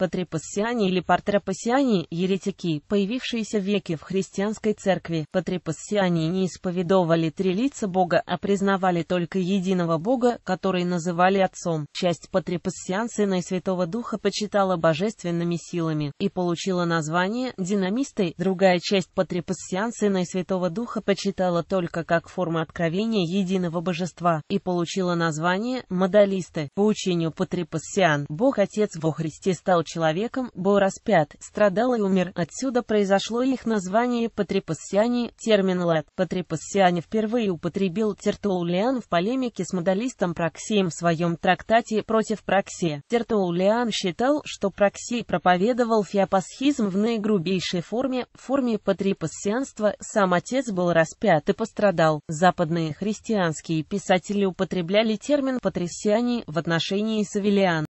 Патрипассиане или Партрапассиане – еретики, появившиеся в веке в христианской церкви. Патрипассиане не исповедовали три лица Бога, а признавали только единого Бога, который называли Отцом. Часть патрипассиан Сына и Святого Духа почитала божественными силами и получила название «динамисты». Другая часть патрипассиан Сына и Святого Духа почитала только как форма откровения единого божества и получила название «модалисты». По учению патрипассиан, Бог-Отец во Христе стал человеком, был распят, страдал и умер. Отсюда произошло их название «патрипассиане». Термин «лат» «патрипассиане» впервые употребил Тертоулиан в полемике с модалистом Проксием в своем трактате «Против Проксия». Тертоулиан считал, что Проксий проповедовал феопасхизм в наигрубейшей форме, в форме патрипассианства, сам отец был распят и пострадал. Западные христианские писатели употребляли термин «патрисиане» в отношении Савелиан.